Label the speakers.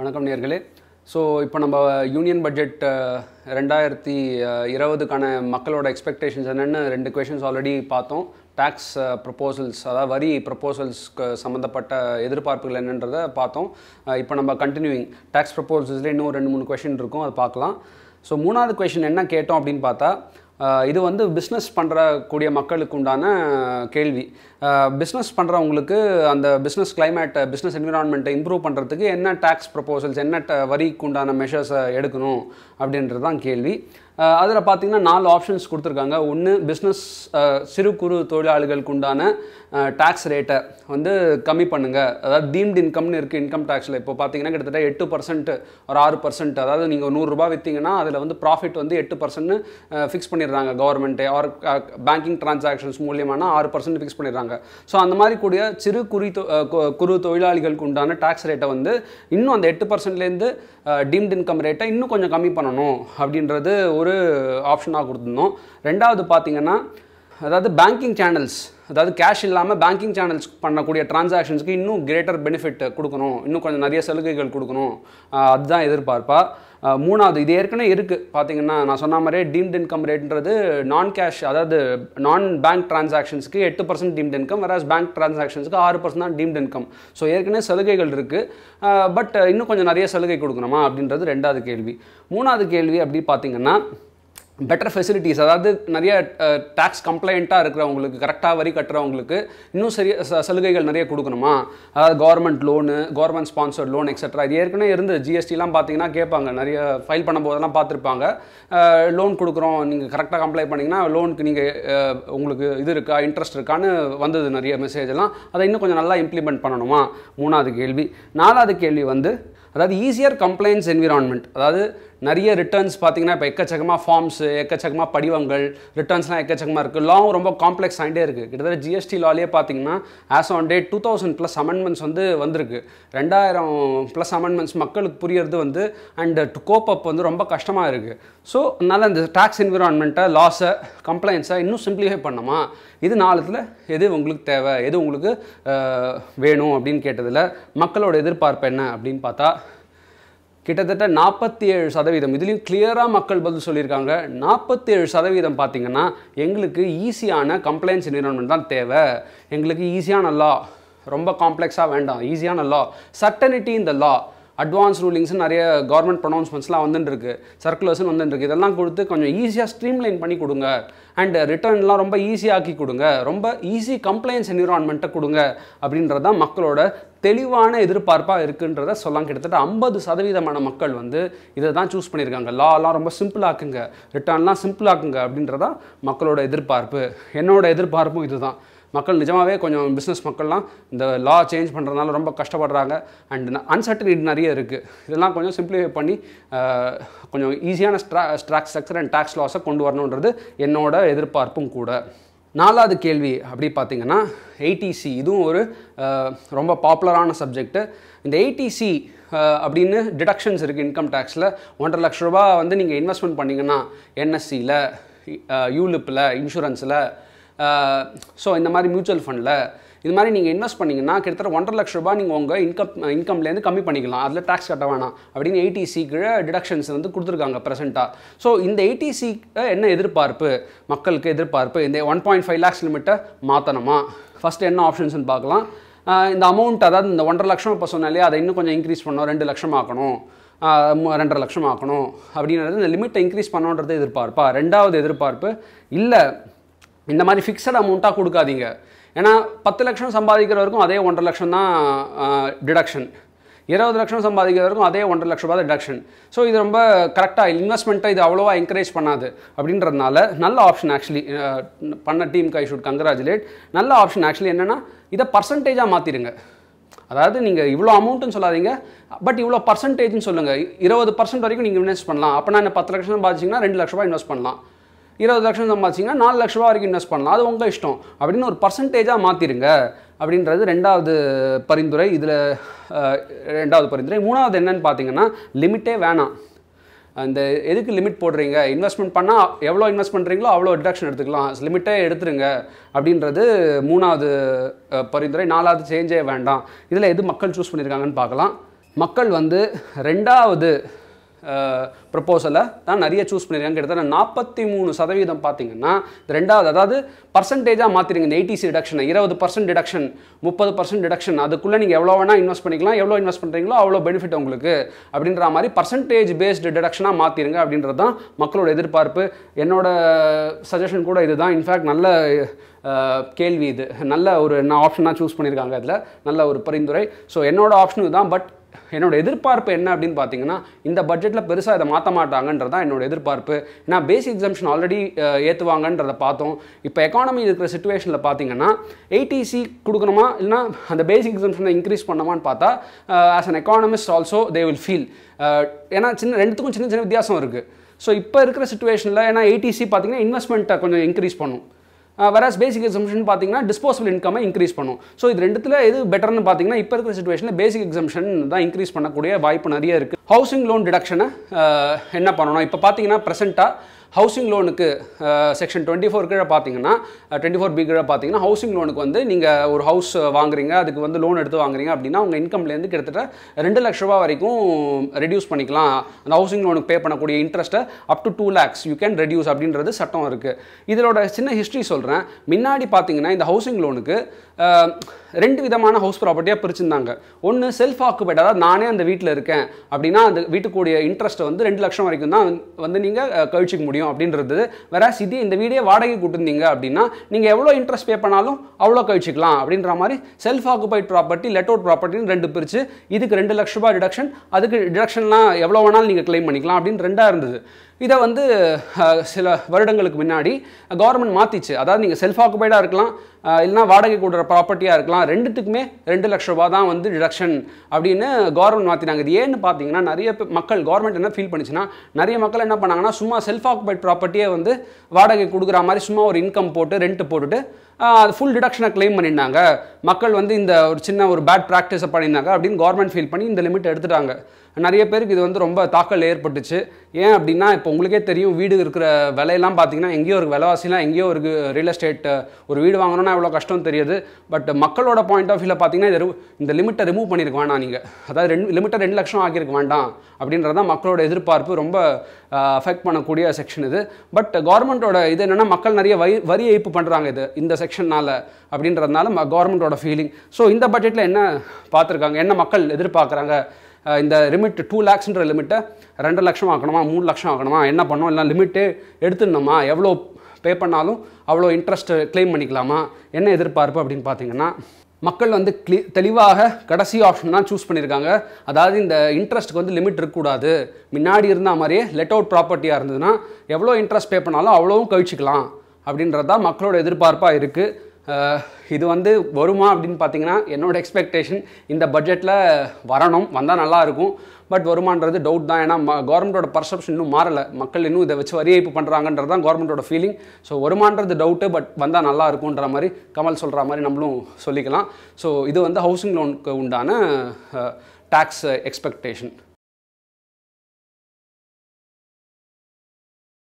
Speaker 1: வணக்கம் நேர்களே ஸோ இப்போ நம்ம யூனியன் பட்ஜெட் ரெண்டாயிரத்தி இருபதுக்கான மக்களோட எக்ஸ்பெக்டேஷன்ஸ் என்னென்னு ரெண்டு கொஷின்ஸ் ஆல்ரெடி பார்த்தோம் டேக்ஸ் ப்ரப்போசல்ஸ் அதாவது வரி ப்ரப்போசல்ஸ்க்கு சம்மந்தப்பட்ட எதிர்பார்ப்புகள் என்னன்றதை பார்த்தோம் இப்போ நம்ம கண்டினியூவிங் டேக்ஸ் ப்ரப்போசல்ஸில் இன்னும் ரெண்டு மூணு கொஷின் இருக்கும் அதை பார்க்கலாம் ஸோ மூணாவது கொஷின் என்ன கேட்டோம் அப்படின்னு பார்த்தா இது வந்து பிஸ்னஸ் பண்ணுறக்கூடிய மக்களுக்கு உண்டான கேள்வி பிஸ்னஸ் பண்ணுறவங்களுக்கு அந்த பிஸ்னஸ் கிளைமேட்டை பிஸ்னஸ் என்விரான்மெண்ட்டை இம்ப்ரூவ் பண்ணுறதுக்கு என்ன டேக்ஸ் ப்ரப்போசல்ஸ் என்ன வரிக்கு உண்டான மெஷர்ஸை எடுக்கணும் அப்படின்றது தான் கேள்வி அதில் பார்த்தீங்கன்னா நாலு ஆப்ஷன்ஸ் கொடுத்துருக்காங்க ஒன்று பிஸ்னஸ் சிறு குறு தொழிலாளிகளுக்கு உண்டான டேக்ஸ் ரேட்டை வந்து கம்மி பண்ணுங்கள் அதாவது டீம்டு இன்கம்னு இருக்குது இன்கம் டேக்ஸில் இப்போ பார்த்தீங்கன்னா கிட்டத்தட்ட எட்டு பர்சன்ட் ஒரு ஆறு பர்சன்ட் அதாவது நீங்கள் நூறுரூபா விற்றீங்கன்னா அதில் வந்து ப்ராஃபிட் வந்து எட்டு பர்சன்ட்னு ஃபிக்ஸ் பண்ணிடுறாங்க கவர்மெண்ட்டே ஆர் பேங்கிங் டிரான்சாக்ஷன்ஸ் மூலியமான ஆறு பர்சன்ட் ஃபிக்ஸ் பண்ணிடுறாங்க ஸோ அந்த மாதிரி கூடிய சிறு குறி குறு தொழிலாளிகளுக்கு உண்டான டேக்ஸ் ரேட்டை வந்து இன்னும் அந்த எட்டு பர்சன்ட்லேருந்து டீம்டு இன்கம் ரேட்டை இன்னும் கொஞ்சம் கம்மி பண்ணணும் அப்படின்றது ஒரு ஒரு ஆப்ஷனாக கொடுத்துருந்தோம் ரெண்டாவது பார்த்திங்கன்னா அதாவது பேங்கிங் சேனல்ஸ் அதாவது கேஷ் இல்லாமல் பேங்கிங் சேனல்ஸ் பண்ணக்கூடிய ட்ரான்சாக்ஷன்ஸ்க்கு இன்னும் கிரேட்டர் பெனிஃபிட் கொடுக்கணும் இன்னும் கொஞ்சம் நிறைய சலுகைகள் கொடுக்கணும் அதுதான் எதிர்பார்ப்பா மூணாவது இது ஏற்கனவே இருக்குது பார்த்தீங்கன்னா நான் சொன்ன மாதிரியே டீம்ட் இன்கம் ரேட்ன்றது நான் கேஷ் அதாவது நான் பேங்க் டிரான்சாக்ஷன்ஸ்க்கு எட்டு percent deemed income whereas bank டிரான்சாக்ஷன்ஸ்க்கு ஆறு பர்சன்ட் தான் டீம்ட் இன்கம் ஸோ ஏற்கனவே சலுகைகள் இருக்குது பட் இன்னும் கொஞ்சம் நிறைய சலுகை கொடுக்கணுமா அப்படின்றது ரெண்டாவது கேள்வி மூணாவது கேள்வி அப்படி பார்த்தீங்கன்னா பெட்டர் ஃபெசிலிட்டிஸ் அதாவது நிறைய டேக்ஸ் கம்ப்ளைண்ட்டாக இருக்கிறவங்களுக்கு கரெக்டாக வரி கட்டுறவங்களுக்கு இன்னும் சரி சலுகைகள் நிறைய கொடுக்கணுமா அதாவது government loan government sponsored loan extra இது ஏற்கனவே இருந்து ஜிஎஸ்டிலாம் பார்த்தீங்கன்னா கேட்பாங்க நிறைய ஃபைல் பண்ணும்போதெல்லாம் பார்த்துருப்பாங்க லோன் கொடுக்குறோம் நீங்கள் கரெக்டாக கம்ப்ளை பண்ணிங்கன்னா லோனுக்கு நீங்கள் உங்களுக்கு இது இருக்கா இன்ட்ரெஸ்ட் இருக்கான்னு வந்தது நிறைய மெசேஜ் எல்லாம் அதை இன்னும் கொஞ்சம் நல்லா இம்ப்ளிமெண்ட் பண்ணணுமா மூணாவது கேள்வி நாலாவது கேள்வி வந்து அதாவது ஈஸியர் கம்ப்ளைண்ட்ஸ் என்விரான்மெண்ட் அதாவது நிறைய ரிட்டர்ன்ஸ் பார்த்தீங்கன்னா இப்போ எக்கச்சக்கமாக ஃபார்ம்ஸ் எக்கச்சக்கமாக படிவங்கள் ரிட்டர்ன்ஸ்லாம் எக்கச்சக்கமாக இருக்குது லாவும் ரொம்ப காம்ப்ளெக்ஸ் ஆகிட்டே இருக்குது கிட்டத்தட்ட ஜிஎஸ்டி லாலேயே பார்த்தீங்கன்னா as on day two thousand plus amendments வந்து வந்திருக்கு ரெண்டாயிரம் ப்ளஸ் அமெண்ட்மெண்ட்ஸ் மக்களுக்கு புரியறது வந்து அண்ட் டு கோப் அப் வந்து ரொம்ப கஷ்டமாக இருக்குது ஸோ அதனால் இந்த டேக்ஸ் என்விரான்மெண்ட்டை லாஸை கம்ப்ளைண்ட்ஸை இன்னும் சிம்ப்ளிஃபை பண்ணுமா இது நாளத்தில் எது உங்களுக்கு தேவை எது உங்களுக்கு வேணும் அப்படின்னு கேட்டதில் மக்களோட எதிர்பார்ப்பு என்ன அப்படின்னு பார்த்தா கிட்டத்தட்ட நாற்பத்தி ஏழு சதவீதம் இதுலேயும் கிளியராக மக்கள் பதில் சொல்லியிருக்காங்க நாற்பத்தி ஏழு சதவீதம் பார்த்திங்கன்னா எங்களுக்கு ஈஸியான கம்ப்ளைண்ட்ஸ் நிறுவனம் தான் தேவை எங்களுக்கு ஈஸியான லா ரொம்ப காம்ப்ளெக்ஸாக வேண்டாம் ஈஸியான லா சர்டனிட்டி இந்த லா அட்வான்ஸ் ரூலிங்ஸ்னு நிறைய கவர்மெண்ட் ப்ரொனவுன்ஸ்மெண்ட்ஸ்லாம் வந்துட்டுருக்கு சர்க்குலர்ஸ்னு வந்துட்டுருக்கு இதெல்லாம் கொடுத்து கொஞ்சம் ஈஸியாக ஸ்ட்ரீம்லைன் பண்ணி கொடுங்க அண்ட் ரிட்டர்ன்லாம் ரொம்ப ஈஸியாக்கி கொடுங்க ரொம்ப ஈஸி கம்ப்ளைண்ட்ஸ் என்விரான்மெண்ட்டை கொடுங்க அப்படின்றது தான் மக்களோட தெளிவான எதிர்பார்ப்பாக இருக்குன்றத சொல்லலாம் கிட்டத்தட்ட ஐம்பது சதவீதமான மக்கள் வந்து இதை தான் சூஸ் பண்ணியிருக்காங்க லாலாம் ரொம்ப சிம்பிளாக்குங்க ரிட்டர்ன்லாம் சிம்பிளாக்குங்க அப்படின்றதான் மக்களோட எதிர்பார்ப்பு என்னோட எதிர்பார்ப்பும் இதுதான் மக்கள் நிஜமாகவே கொஞ்சம் பிஸ்னஸ் மக்கள்லாம் இந்த லா சேஞ்ச் பண்ணுறதுனால ரொம்ப கஷ்டப்படுறாங்க அண்ட் அன்சர்டனிட்டி நிறைய இருக்குது இதெல்லாம் கொஞ்சம் சிம்பிளிஃபை பண்ணி கொஞ்சம் ஈஸியான ஸ்ட்ரா ஸ்ட்ராக் ஸ்ட்ரக்சர் அண்ட் டேக்ஸ் லாஸை கொண்டு வரணுன்றது என்னோட எதிர்பார்ப்பும் கூட நாலாவது கேள்வி அப்படி பார்த்தீங்கன்னா எயிட்டிசி இதுவும் ஒரு ரொம்ப பாப்புலரான சப்ஜெக்ட்டு இந்த எயிட்டிசி அப்படின்னு டிடக்ஷன்ஸ் இருக்குது இன்கம் டேக்ஸில் ஒன்றரை லட்ச ரூபா வந்து நீங்கள் இன்வெஸ்ட்மெண்ட் பண்ணிங்கன்னா என்எஸ்சியில் யூலிப்பில் இன்சூரன்ஸில் ஸோ இந்த மாதிரி மியூச்சுவல் ஃபண்டில் இது மாதிரி நீங்கள் இன்வெஸ்ட் பண்ணிங்கன்னா கிட்டத்தட்ட ஒன்றரை லட்ச ரூபாய் நீங்கள் உங்கள் இன்கம் இன்கம்லேருந்து கம்மி பண்ணிக்கலாம் அதில் டேக்ஸ் கட்ட வேணாம் அப்படின்னு எயிட்டிசி கீழே டிடக்ஷன்ஸ் வந்து கொடுத்துருக்காங்க ப்ரெசென்ட்டாக ஸோ இந்த எயிட்டிசி என்ன எதிர்பார்ப்பு மக்களுக்கு எதிர்பார்ப்பு இந்த ஒன் பாயிண்ட் ஃபைவ் லேக்ஸ் லிமிட்டை மாற்றணுமா ஃபஸ்ட்டு என்ன ஆப்ஷன்ஸ்னு பார்க்கலாம் இந்த அமௌண்ட் அதாவது இந்த ஒன்றரை லட்சம் இப்போ சொன்னாலே அதை இன்னும் கொஞ்சம் இன்க்ரீஸ் பண்ணோம் ரெண்டு லட்சம் ஆக்கணும் ரெண்டரை லட்சம் ஆக்கணும் அப்படின்றது இந்த லிமிட்டை இன்க்ரீஸ் பண்ணோன்றது எதிர்பார்ப்பா ரெண்டாவது எதிர்பார்ப்பு இல்லை இந்த மாதிரி ஃபிக்ஸட் அமௌண்ட்டாக கொடுக்காதீங்க ஏன்னா பத்து லட்சம் சம்பாதிக்கிறவருக்கும் அதே ஒன்றரை லட்சம் தான் டிடக்ஷன் இருபது லட்சம் சம்பாதிக்கிறவருக்கும் அதே ஒன்றரை லட்ச ரூபாய் டிடக்ஷன் ஸோ இது ரொம்ப கரெக்டாக இன்வெஸ்ட்மெண்ட்டை இது அவ்வளோவா என்கரேஜ் பண்ணாது அப்படின்றதுனால நல்ல ஆப்ஷன் ஆக்சுவலி பண்ண டீம் கை ஷுட் கங்கராஜுலேட் நல்ல ஆப்ஷன் ஆக்சுவலி என்னென்னா இதை பர்சன்டேஜாக மாற்றிடுங்க அதாவது நீங்கள் இவ்வளோ அமௌண்ட்டுன்னு சொல்லாதீங்க பட் இவ்வளோ பர்சன்டேஜ்னு சொல்லுங்கள் இருபது பர்சன்ட் வரைக்கும் நீங்கள் இன்வெஸ்ட் பண்ணலாம் அப்போனா என்ன பத்து லட்சம் பாதிச்சிங்கன்னா ரெண்டு லட்ச ரூபாய் இன்வெஸ்ட் பண்ணலாம் இருபது லட்சம் சம்பாதிச்சிங்கன்னா நாலு லட்ச ரூபா வரைக்கும் இன்வெஸ்ட் பண்ணலாம் அது உங்கள் இஷ்டம் அப்படின்னு ஒரு பர்சன்டேஜாக மாற்றிடுங்க அப்படின்றது ரெண்டாவது பரிந்துரை இதில் ரெண்டாவது பரிந்துரை மூணாவது என்னன்னு பார்த்தீங்கன்னா லிமிட்டே வேணாம் அந்த எதுக்கு லிமிட் போடுறீங்க இன்வெஸ்ட்மெண்ட் பண்ணால் எவ்வளோ இன்வெஸ்ட் பண்ணுறீங்களோ அவ்வளோ டிடக்ஷன் எடுத்துக்கலாம் லிமிட்டே எடுத்துருங்க அப்படின்றது மூணாவது பரிந்துரை நாலாவது சேஞ்சே வேண்டாம் இதில் எது மக்கள் சூஸ் பண்ணியிருக்காங்கன்னு பார்க்கலாம் மக்கள் வந்து ரெண்டாவது ப்ரப்போசலை தான் நிறைய சூஸ் பண்ணியிருக்காங்க கிட்டத்தட்ட நாற்பத்தி மூணு சதவீதம் பார்த்தீங்கன்னா ரெண்டாவது அதாவது பர்சன்டேஜாக மாற்றிருங்க இந்த எயிட்டிசி டிடக்ஷனை இருபது பர்சன்ட் டிடக்ஷன் முப்பது பர்சன்ட் டிடக்ஷன் அதுக்குள்ளே நீங்கள் எவ்வளோ வேணால் இன்வெஸ்ட் பண்ணிக்கலாம் எவ்வளோ இன்வெஸ்ட் பண்ணுறீங்களோ அவ்வளோ பெனிஃபிட் உங்களுக்கு அப்படின்ற மாதிரி பர்சன்டேஜ் பேஸ்டு டிடக்ஷனாக மாற்றிருங்க அப்படின்றது தான் மக்களோட எதிர்பார்ப்பு என்னோட சஜஷன் கூட இதுதான் இன்ஃபேக்ட் நல்ல கேள்வி இது நல்ல ஒரு நான் ஆப்ஷனாக சூஸ் பண்ணியிருக்காங்க அதில் நல்ல ஒரு பரிந்துரை ஸோ என்னோட ஆப்ஷனும் தான் பட் என்னோடய எதிர்பார்ப்பு என்ன அப்படின்னு பார்த்தீங்கன்னா இந்த பட்ஜெட்டில் பெருசாக இதை மாற்ற மாட்டாங்கன்றது தான் என்னோட எதிர்பார்ப்பு நான் பேசிக் எக்ஸாம்ஷன் ஆல்ரெடி ஏற்றுவாங்கன்றதை பார்த்தோம் இப்போ எக்கானமி இருக்கிற சுச்சுவேஷனில் பார்த்தீங்கன்னா எயிட்டிசி கொடுக்கணுமா இல்லைனா அந்த பேசிக் எக்ஸாம்ஷனை இன்க்ரீஸ் பண்ணமான்னு பார்த்தா as an economist also they will feel ஏன்னா சின்ன ரெண்டுத்துக்கும் சின்ன சின்ன வித்தியாசம் இருக்குது ஸோ இப்போ இருக்கிற சுச்சுவேஷனில் ஏன்னா எயிட்டிசி பார்த்தீங்கன்னா இன்வெஸ்ட்மெண்ட்டை கொஞ்சம் இன்க்ரீஸ் பண்ணும் வரஸ் பேசிக் எக்ஸம்ஷன் பார்த்தீங்கன்னா டிஸ்போசபிள் இன்கம்மை இன்க்ரீஸ் பண்ணும் ஸோ இது ரெண்டுத்தில் எது பெட்டர்னு பார்த்தீங்கன்னா இப்போ இருக்கிற சுச்சுவேஷனில் பேசிக் எக்ஸம்ஷன் தான் இன்க்ரீஸ் பண்ணக்கூடிய வாய்ப்பு நிறைய இருக்குது ஹவுசிங் லோன் டிடக்ஷனை என்ன பண்ணணும் இப்போ பார்த்தீங்கன்னா ப்ரெசென்ட்டாக ஹவுசிங் லோனுக்கு செக்ஷன் டுவெண்ட்டி ஃபோர் கீழே பார்த்தீங்கன்னா டுவெண்ட்டி ஃபோர் பி கீழே பார்த்தீங்கன்னா ஹவுசிங் லோனுக்கு வந்து நீங்கள் ஒரு ஹவுஸ் வாங்குறீங்க அதுக்கு வந்து லோன் எடுத்து வாங்குறீங்க அப்படின்னா உங்கள் இன்கம்லேருந்து கிட்டத்தட்ட ரெண்டு லட்ச ரூபா வரைக்கும் ரெடியூஸ் பண்ணிக்கலாம் அந்த ஹவுசிங் லோனுக்கு பே பண்ணக்கூடிய இன்ட்ரெஸ்ட்டை up to two lakhs you can reduce அப்படின்றது சட்டம் இருக்குது இதோட சின்ன ஹிஸ்ட்ரி சொல்கிறேன் முன்னாடி பார்த்தீங்கன்னா இந்த ஹவுசிங் லோனுக்கு ரெண்டு விதமான ஹவுஸ் ப்ராப்பர்ட்டியாக பிரிச்சிருந்தாங்க ஒன்று செல்ஃப் ஆக்குபைட் அதாவது நானே அந்த வீட்டில் இருக்கேன் அப்படின்னா அந்த வீட்டுக்கூடிய இன்ட்ரெஸ்ட்டை வந்து ரெண்டு லட்சம் வரைக்கும் தான் வந்து நீங்கள் கழிச்சிக்க முடியும் முடியும் அப்படின்றது வேற சிதி இந்த வீடியோ வாடகை கொடுத்துருந்தீங்க அப்படின்னா நீங்கள் எவ்வளோ இன்ட்ரெஸ்ட் பே பண்ணாலும் அவ்வளோ கழிச்சிக்கலாம் அப்படின்ற மாதிரி self occupied property let out ப்ராப்பர்ட்டின்னு ரெண்டு பிரித்து இதுக்கு ரெண்டு லட்ச ரூபாய் டிடக்ஷன் அதுக்கு டிடக்ஷன்லாம் எவ்வளோ வேணாலும் நீங்கள் கிளைம் பண்ணிக்கலாம் அப்படின்னு ரெண்டாக இருந்தது இதை வந்து சில வருடங்களுக்கு முன்னாடி கவர்மெண்ட் மாற்றிச்சு அதாவது நீங்கள் செல்ஃப் ஆக்குபைடாக இருக்கலாம் இல்லைனா வாடகை கொடுற ப்ராப்பர்ட்டியாக இருக்கலாம் ரெண்டுத்துக்குமே ரெண்டு லட்ச ரூபா தான் வந்து டிடக்ஷன் அப்படின்னு கவர்மெண்ட் மாற்றினாங்க இது ஏன்னு பார்த்தீங்கன்னா நிறைய மக்கள் கவர்மெண்ட் என்ன ஃபீல் பண்ணிச்சுன்னா நிறைய மக்கள் என்ன பண்ணாங்கன்னா சும்மா செல்ஃப் ஆக்குபைட் ப்ராப்பர்ட்டியே வந்து வாடகை கொடுக்குற மாதிரி சும்மா ஒரு இன்கம் போட்டு ரெண்ட் போட்டுட்டு அது ஃபுல் டிடக்ஷனை கிளைம் பண்ணியிருந்தாங்க மக்கள் வந்து இந்த ஒரு சின்ன ஒரு பேட் ப்ராக்டிஸை பண்ணியிருந்தாங்க அப்படின்னு கவர்மெண்ட் ஃபீல் பண்ணி இந்த லிமிட் எடுத்துட்டாங்க நிறைய பேருக்கு இது வந்து ரொம்ப தாக்கல் ஏற்பட்டுச்சு ஏன் அப்படின்னா இப்போ உங்களுக்கே தெரியும் வீடு இருக்கிற விலையெல்லாம் பார்த்தீங்கன்னா எங்கேயோ ஒரு விலைவாசிலாம் எங்கேயோ ஒரு ரியல் எஸ்டேட் ஒரு வீடு வாங்கணும்னா எவ்வளோ கஷ்டம் தெரியுது பட் மக்களோட பாயிண்ட் ஆஃப் வியூவில் பார்த்தீங்கன்னா இது இந்த லிமிட்டை ரிமூவ் பண்ணியிருக்க வேண்டாம் நீங்கள் அதாவது ரெண்டு லிமிட்டை ரெண்டு லட்சம் ஆக்கியிருக்க வேண்டாம் அப்படின்றது தான் மக்களோட எதிர்பார்ப்பு ரொம்ப அஃபெக்ட் பண்ணக்கூடிய செக்ஷன் இது பட் கவர்மெண்ட்டோட இது என்னென்னா மக்கள் நிறைய வரி வரி ஏய்ப்பு பண்ணுறாங்க இது இந்த செக்ஷன் செக்ஷன்னால் அப்படின்றதுனால ம கவர்மெண்ட்டோட ஃபீலிங் ஸோ இந்த பட்ஜெட்டில் என்ன பார்த்துருக்காங்க என்ன மக்கள் எதிர்பார்க்குறாங்க இந்த லிமிட் டூ லேக்ஸ்ன்ற லிமிட்டை ரெண்டு லட்சம் ஆக்கணுமா மூணு லட்சம் ஆகணுமா என்ன பண்ணோம் இல்லை லிமிட்டு எடுத்துடணுமா எவ்வளோ பே பண்ணாலும் அவ்வளோ இன்ட்ரெஸ்ட் கிளைம் பண்ணிக்கலாமா என்ன எதிர்பார்ப்பு அப்படின்னு பார்த்தீங்கன்னா மக்கள் வந்து கிளி தெளிவாக கடைசி ஆப்ஷன் தான் சூஸ் பண்ணியிருக்காங்க அதாவது இந்த இன்ட்ரெஸ்ட்டுக்கு வந்து லிமிட் இருக்கக்கூடாது முன்னாடி இருந்தால் மாதிரியே லெட் அவுட் ப்ராப்பர்ட்டியாக இருந்ததுன்னா எவ்வளோ இன்ட்ரெஸ்ட் பே பண்ணாலும் அவ்வளோவும் கழிச்சிக்கலாம் அப்படின்றது தான் மக்களோட எதிர்பார்ப்பாக இருக்குது இது வந்து வருமா அப்படின்னு பார்த்தீங்கன்னா என்னோடய எக்ஸ்பெக்டேஷன் இந்த பட்ஜெட்டில் வரணும் வந்தால் நல்லாயிருக்கும் பட் வருமானது டவுட் தான் ஏன்னா கவர்மெண்ட்டோட பர்செப்ஷன் இன்னும் மாறலை மக்கள் இன்னும் இதை வச்சு வரி ஏய்ப்பு பண்ணுறாங்கன்றது தான் கவர்மெண்ட்டோட ஃபீலிங் ஸோ வருமானது டவுட்டு பட் வந்தால் நல்லா இருக்குன்ற மாதிரி கமல் சொல்கிற மாதிரி நம்மளும் சொல்லிக்கலாம் ஸோ இது வந்து ஹவுசிங் லோனுக்கு உண்டான டேக்ஸ் எக்ஸ்பெக்டேஷன்